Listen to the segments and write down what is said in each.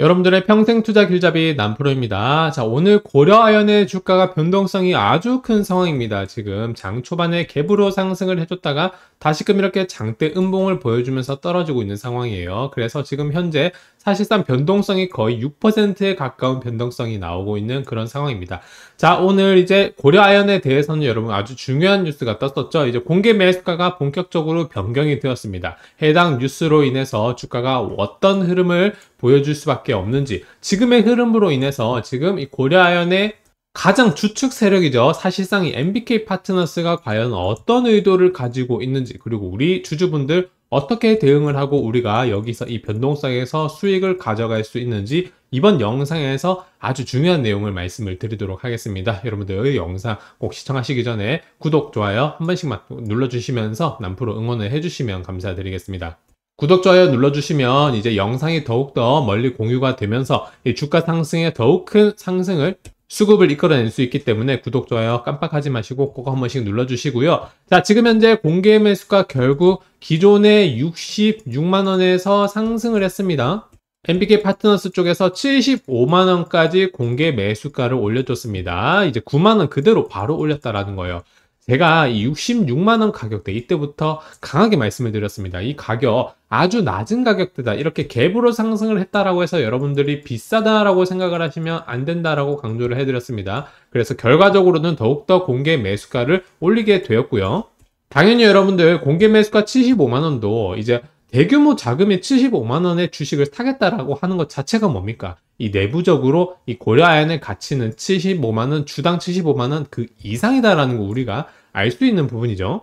여러분들의 평생 투자 길잡이 남프로입니다. 자, 오늘 고려아연의 주가가 변동성이 아주 큰 상황입니다. 지금 장 초반에 갭으로 상승을 해줬다가 다시금 이렇게 장대 음봉을 보여주면서 떨어지고 있는 상황이에요. 그래서 지금 현재 사실상 변동성이 거의 6%에 가까운 변동성이 나오고 있는 그런 상황입니다. 자, 오늘 이제 고려아연에 대해서는 여러분 아주 중요한 뉴스가 떴었죠. 이제 공개 매수가가 본격적으로 변경이 되었습니다. 해당 뉴스로 인해서 주가가 어떤 흐름을 보여줄 수밖에 없는지 지금의 흐름으로 인해서 지금 이 고려아연의 가장 주축 세력이죠. 사실상 이 MBK 파트너스가 과연 어떤 의도를 가지고 있는지 그리고 우리 주주분들 어떻게 대응을 하고 우리가 여기서 이 변동성에서 수익을 가져갈 수 있는지 이번 영상에서 아주 중요한 내용을 말씀을 드리도록 하겠습니다. 여러분들 의 영상 꼭 시청하시기 전에 구독, 좋아요 한 번씩만 눌러주시면서 남프로 응원을 해주시면 감사드리겠습니다. 구독, 좋아요 눌러주시면 이제 영상이 더욱더 멀리 공유가 되면서 주가 상승에 더욱 큰 상승을 수급을 이끌어낼 수 있기 때문에 구독, 좋아요 깜빡하지 마시고 꼭 한 번씩 눌러주시고요. 자, 지금 현재 공개 매수가 결국 기존의 66만원에서 상승을 했습니다. MBK 파트너스 쪽에서 75만원까지 공개 매수가를 올려줬습니다. 이제 9만원 그대로 바로 올렸다라는 거예요. 제가 66만원 가격대 이때부터 강하게 말씀을 드렸습니다. 이 가격 아주 낮은 가격대다 이렇게 갭으로 상승을 했다라고 해서 여러분들이 비싸다라고 생각을 하시면 안 된다라고 강조를 해드렸습니다. 그래서 결과적으로는 더욱더 공개 매수가를 올리게 되었고요. 당연히 여러분들 공개 매수가 75만원도 이제 대규모 자금의 75만 원의 주식을 사겠다라고 하는 것 자체가 뭡니까? 이 내부적으로 이 고려아연의 가치는 75만 원, 주당 75만 원 그 이상이다라는 거 우리가 알 수 있는 부분이죠.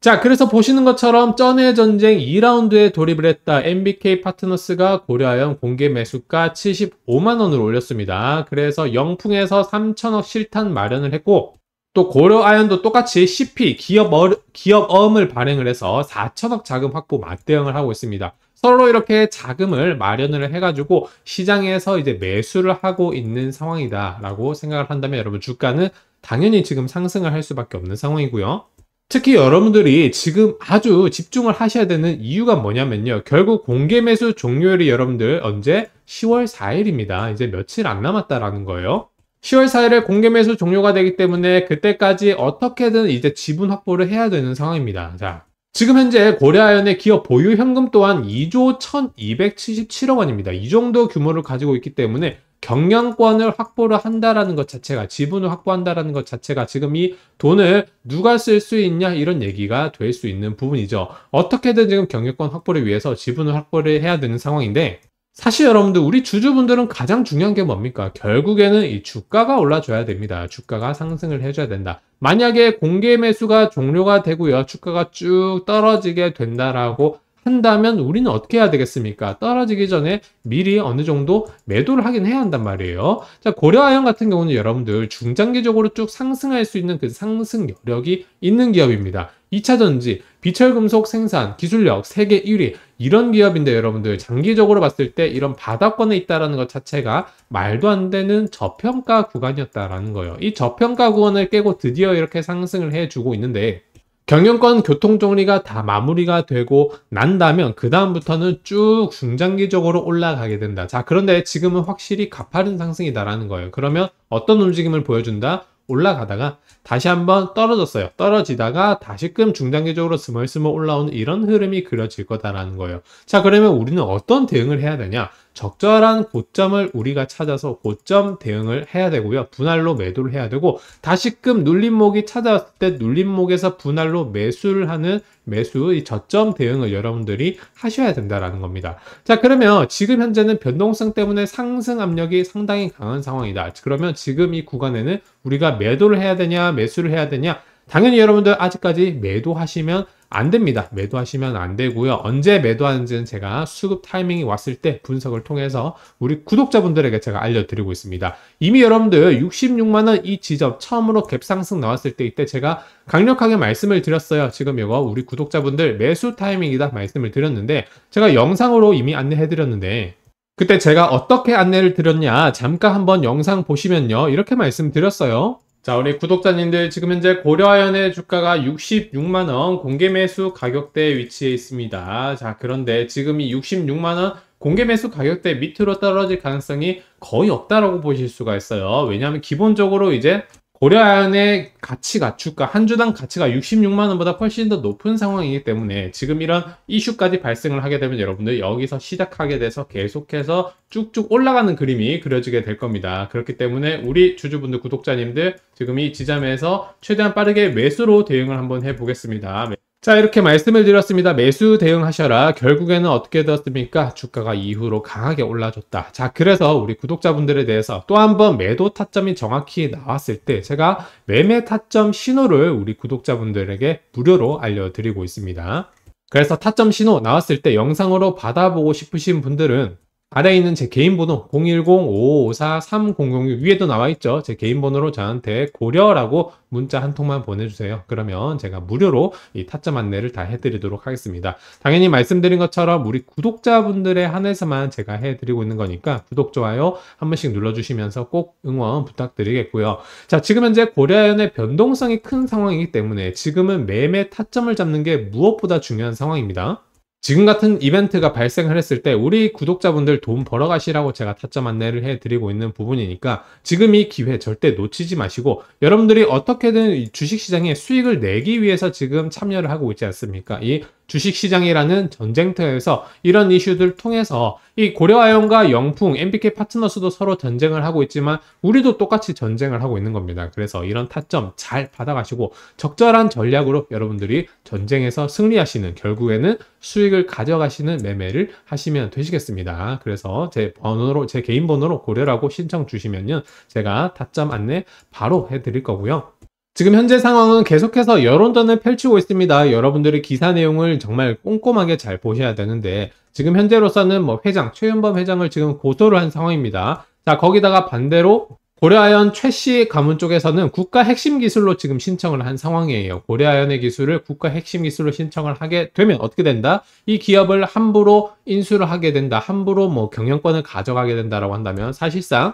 자, 그래서 보시는 것처럼 쩐의 전쟁 2라운드에 돌입을 했다. MBK 파트너스가 고려하연 공개 매수가 75만 원을 올렸습니다. 그래서 영풍에서 3천억 실탄 마련을 했고 또 고려아연도 똑같이 CP 기업, 어, 음을 발행을 해서 4천억 자금 확보 맞대응을 하고 있습니다. 서로 이렇게 자금을 마련을 해가지고 시장에서 이제 매수를 하고 있는 상황이다라고 생각을 한다면 여러분 주가는 당연히 지금 상승을 할 수밖에 없는 상황이고요. 특히 여러분들이 지금 아주 집중을 하셔야 되는 이유가 뭐냐면요. 결국 공개 매수 종료일이 여러분들 언제? 10월 4일입니다. 이제 며칠 안 남았다라는 거예요. 10월 4일에 공개 매수 종료가 되기 때문에 그때까지 어떻게든 이제 지분 확보를 해야 되는 상황입니다. 자, 지금 현재 고려아연의 기업 보유 현금 또한 2조 1277억 원입니다. 이 정도 규모를 가지고 있기 때문에 경영권을 확보를 한다라는 것 자체가 지분을 확보한다라는 것 자체가 지금 이 돈을 누가 쓸 수 있냐 이런 얘기가 될 수 있는 부분이죠. 어떻게든 지금 경영권 확보를 위해서 지분을 확보를 해야 되는 상황인데 사실 여러분들 우리 주주분들은 가장 중요한 게 뭡니까? 결국에는 이 주가가 올라줘야 됩니다. 주가가 상승을 해줘야 된다. 만약에 공개 매수가 종료가 되고요. 주가가 쭉 떨어지게 된다라고 한다면 우리는 어떻게 해야 되겠습니까? 떨어지기 전에 미리 어느 정도 매도를 하긴 해야 한단 말이에요. 자, 고려아연 같은 경우는 여러분들 중장기적으로 쭉 상승할 수 있는 그 상승 여력이 있는 기업입니다. 2차전지, 비철금속 생산, 기술력 세계 1위, 이런 기업인데 여러분들 장기적으로 봤을 때 이런 바닥권에 있다는것 자체가 말도 안 되는 저평가 구간이었다라는 거예요. 이 저평가 구간을 깨고 드디어 이렇게 상승을 해주고 있는데 경영권 교통정리가 다 마무리가 되고 난다면 그 다음부터는 쭉 중장기적으로 올라가게 된다. 자 그런데 지금은 확실히 가파른 상승이다라는 거예요. 그러면 어떤 움직임을 보여준다? 올라가다가 다시 한번 떨어졌어요. 떨어지다가 다시금 중단기적으로 스멀스멀 올라오는 이런 흐름이 그려질 거다라는 거예요. 자 그러면 우리는 어떤 대응을 해야 되냐? 적절한 고점을 우리가 찾아서 고점 대응을 해야 되고요. 분할로 매도를 해야 되고 다시금 눌림목이 찾아왔을 때 눌림목에서 분할로 매수를 하는 매수 이 저점 대응을 여러분들이 하셔야 된다라는 겁니다. 자 그러면 지금 현재는 변동성 때문에 상승 압력이 상당히 강한 상황이다. 그러면 지금 이 구간에는 우리가 매도를 해야 되냐 매수를 해야 되냐 당연히 여러분들 아직까지 매도하시면 안 됩니다. 매도하시면 안 되고요. 언제 매도하는지는 제가 수급 타이밍이 왔을 때 분석을 통해서 우리 구독자분들에게 제가 알려드리고 있습니다. 이미 여러분들 66만원 이 지점 처음으로 갭상승 나왔을 때 이때 제가 강력하게 말씀을 드렸어요. 지금 이거 우리 구독자분들 매수 타이밍이다 말씀을 드렸는데 제가 영상으로 이미 안내해드렸는데 그때 제가 어떻게 안내를 드렸냐 잠깐 한번 영상 보시면요. 이렇게 말씀드렸어요. 자 우리 구독자님들 지금 현재 고려아연의 주가가 66만원 공개 매수 가격대에 위치해 있습니다 자 그런데 지금 이 66만원 공개 매수 가격대 밑으로 떨어질 가능성이 거의 없다라고 보실 수가 있어요 왜냐하면 기본적으로 이제 고려안의 가치가 주가 한 주당 가치가 66만 원보다 훨씬 더 높은 상황이기 때문에 지금 이런 이슈까지 발생을 하게 되면 여러분들 여기서 시작하게 돼서 계속해서 쭉쭉 올라가는 그림이 그려지게 될 겁니다. 그렇기 때문에 우리 주주분들 구독자님들 지금 이 지점에서 최대한 빠르게 매수로 대응을 한번 해보겠습니다. 자 이렇게 말씀을 드렸습니다. 매수 대응하셔라. 결국에는 어떻게 되었습니까? 주가가 이후로 강하게 올라줬다. 자 그래서 우리 구독자분들에 대해서 또 한번 매도 타점이 정확히 나왔을 때 제가 매매 타점 신호를 우리 구독자분들에게 무료로 알려드리고 있습니다. 그래서 타점 신호 나왔을 때 영상으로 받아보고 싶으신 분들은 아래에 있는 제 개인 번호 0 1 0 5 5 4 3 0 0 6 위에도 나와 있죠. 제 개인 번호로 저한테 고려라고 문자 한 통만 보내주세요. 그러면 제가 무료로 이 타점 안내를 다 해드리도록 하겠습니다. 당연히 말씀드린 것처럼 우리 구독자분들에 한해서만 제가 해드리고 있는 거니까 구독, 좋아요 한 번씩 눌러주시면서 꼭 응원 부탁드리겠고요. 자, 지금 현재 고려연의 변동성이 큰 상황이기 때문에 지금은 매매 타점을 잡는 게 무엇보다 중요한 상황입니다. 지금 같은 이벤트가 발생을 했을 때 우리 구독자분들 돈 벌어가시라고 제가 타점 안내를 해드리고 있는 부분이니까 지금 이 기회 절대 놓치지 마시고 여러분들이 어떻게든 주식시장에 수익을 내기 위해서 지금 참여를 하고 있지 않습니까? 이 주식시장이라는 전쟁터에서 이런 이슈들 통해서 이 고려아연과 영풍, MBK 파트너스도 서로 전쟁을 하고 있지만 우리도 똑같이 전쟁을 하고 있는 겁니다. 그래서 이런 타점 잘 받아가시고 적절한 전략으로 여러분들이 전쟁에서 승리하시는 결국에는 수익을 가져가시는 매매를 하시면 되시겠습니다. 그래서 제 번호로 제 개인 번호로 고려라고 신청 주시면요 제가 타점 안내 바로 해드릴 거고요. 지금 현재 상황은 계속해서 여론전을 펼치고 있습니다. 여러분들이 기사 내용을 정말 꼼꼼하게 잘 보셔야 되는데 지금 현재로서는 뭐 회장 최윤범 회장을 지금 고소를 한 상황입니다. 자 거기다가 반대로 고려아연 최씨 가문 쪽에서는 국가 핵심 기술로 지금 신청을 한 상황이에요. 고려아연의 기술을 국가 핵심 기술로 신청을 하게 되면 어떻게 된다? 이 기업을 함부로 인수를 하게 된다. 함부로 뭐 경영권을 가져가게 된다라고 한다면 사실상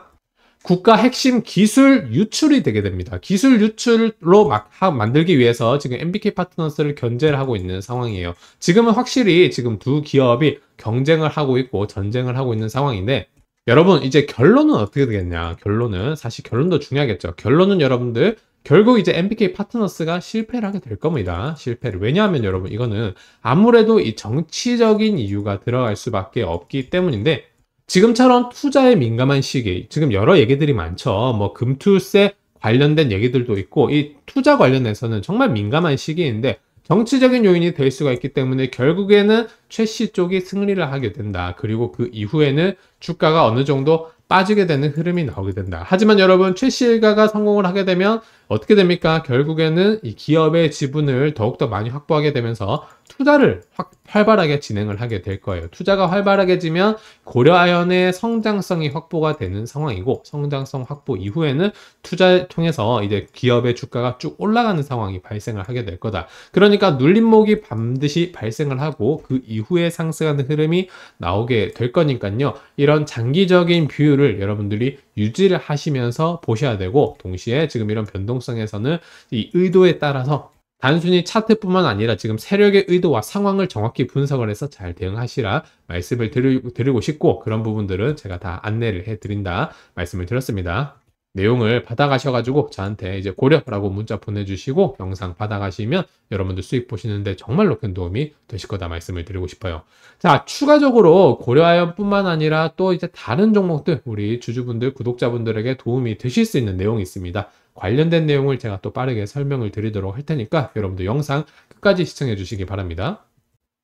국가 핵심 기술 유출이 되게 됩니다. 기술 유출로 막 하, 만들기 위해서 지금 MBK 파트너스를 견제를 하고 있는 상황이에요. 지금은 확실히 지금 두 기업이 경쟁을 하고 있고 전쟁을 하고 있는 상황인데 여러분 이제 결론은 어떻게 되겠냐? 결론은 사실 결론도 중요하겠죠. 결론은 여러분들 결국 이제 MBK 파트너스가 실패를 하게 될 겁니다. 실패를. 왜냐하면 여러분 이거는 아무래도 이 정치적인 이유가 들어갈 수밖에 없기 때문인데 지금처럼 투자에 민감한 시기, 지금 여러 얘기들이 많죠. 뭐 금투세 관련된 얘기들도 있고 이 투자 관련해서는 정말 민감한 시기인데 정치적인 요인이 될 수가 있기 때문에 결국에는 최씨 쪽이 승리를 하게 된다. 그리고 그 이후에는 주가가 어느 정도 빠지게 되는 흐름이 나오게 된다. 하지만 여러분 최 씨가 일가 성공을 하게 되면 어떻게 됩니까? 결국에는 이 기업의 지분을 더욱더 많이 확보하게 되면서 투자를 확 활발하게 진행을 하게 될 거예요. 투자가 활발하게 지면 고려아연의 성장성이 확보가 되는 상황이고 성장성 확보 이후에는 투자를 통해서 이제 기업의 주가가 쭉 올라가는 상황이 발생을 하게 될 거다. 그러니까 눌림목이 반드시 발생을 하고 그 이후에 상승하는 흐름이 나오게 될 거니까요. 이런 장기적인 비율을 여러분들이 유지를 하시면서 보셔야 되고 동시에 지금 이런 변동성에서는 이 의도에 따라서 단순히 차트뿐만 아니라 지금 세력의 의도와 상황을 정확히 분석을 해서 잘 대응하시라 말씀을 드리, 고 싶고 그런 부분들은 제가 다 안내를 해드린다 말씀을 드렸습니다. 내용을 받아가셔가지고 저한테 이제 고려라고 문자 보내주시고 영상 받아가시면 여러분들 수익 보시는데 정말로 큰 도움이 되실 거다 말씀을 드리고 싶어요. 자, 추가적으로 고려하연뿐만 아니라 또 이제 다른 종목들 우리 주주분들, 구독자분들에게 도움이 되실 수 있는 내용이 있습니다. 관련된 내용을 제가 또 빠르게 설명을 드리도록 할 테니까 여러분들 영상 끝까지 시청해 주시기 바랍니다.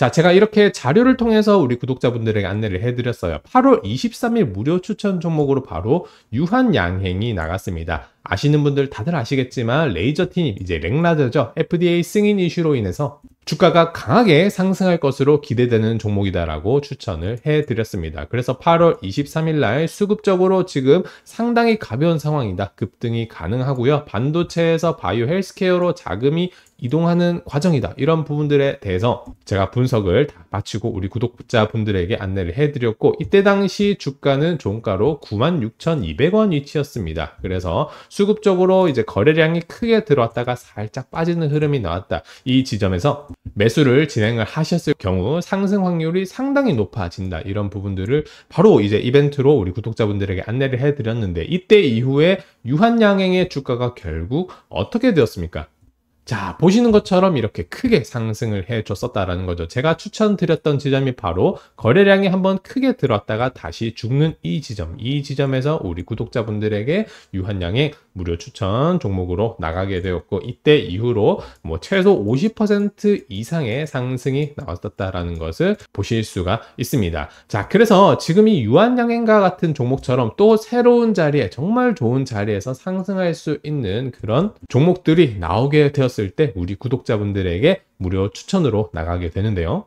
자, 제가 이렇게 자료를 통해서 우리 구독자분들에게 안내를 해드렸어요. 8월 23일 무료 추천 종목으로 바로 유한 양행이 나갔습니다. 아시는 분들 다들 아시겠지만 레이저팀 이제 렉라저죠 FDA 승인 이슈로 인해서 주가가 강하게 상승할 것으로 기대되는 종목이다라고 추천을 해드렸습니다. 그래서 8월 23일 날 수급적으로 지금 상당히 가벼운 상황이다. 급등이 가능하고요. 반도체에서 바이오 헬스케어로 자금이 이동하는 과정이다. 이런 부분들에 대해서 제가 분석을 다 마치고 우리 구독자분들에게 안내를 해드렸고 이때 당시 주가는 종가로 96,200원 위치였습니다. 그래서 수급적으로 이제 거래량이 크게 들어왔다가 살짝 빠지는 흐름이 나왔다. 이 지점에서 매수를 진행을 하셨을 경우 상승 확률이 상당히 높아진다. 이런 부분들을 바로 이제 이벤트로 우리 구독자분들에게 안내를 해드렸는데 이때 이후에 유한 양행의 주가가 결국 어떻게 되었습니까? 자, 보시는 것처럼 이렇게 크게 상승을 해줬었다라는 거죠. 제가 추천드렸던 지점이 바로 거래량이 한번 크게 들었다가 다시 죽는 이 지점, 이 지점에서 우리 구독자분들에게 유한양의 무료 추천 종목으로 나가게 되었고 이때 이후로 뭐 최소 50% 이상의 상승이 나왔었다라는 것을 보실 수가 있습니다. 자, 그래서 지금 이 유한양행과 같은 종목처럼 또 새로운 자리에 정말 좋은 자리에서 상승할 수 있는 그런 종목들이 나오게 되었을 때 우리 구독자분들에게 무료 추천으로 나가게 되는데요.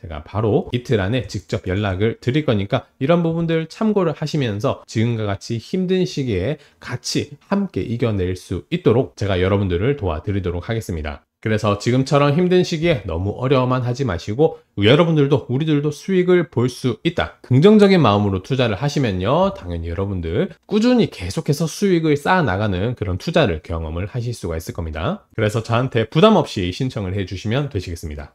제가 바로 이틀 안에 직접 연락을 드릴 거니까 이런 부분들 참고를 하시면서 지금과 같이 힘든 시기에 같이 함께 이겨낼 수 있도록 제가 여러분들을 도와드리도록 하겠습니다. 그래서 지금처럼 힘든 시기에 너무 어려워만 하지 마시고 여러분들도 우리들도 수익을 볼 수 있다. 긍정적인 마음으로 투자를 하시면요. 당연히 여러분들 꾸준히 계속해서 수익을 쌓아 나가는 그런 투자를 경험을 하실 수가 있을 겁니다. 그래서 저한테 부담 없이 신청을 해 주시면 되시겠습니다.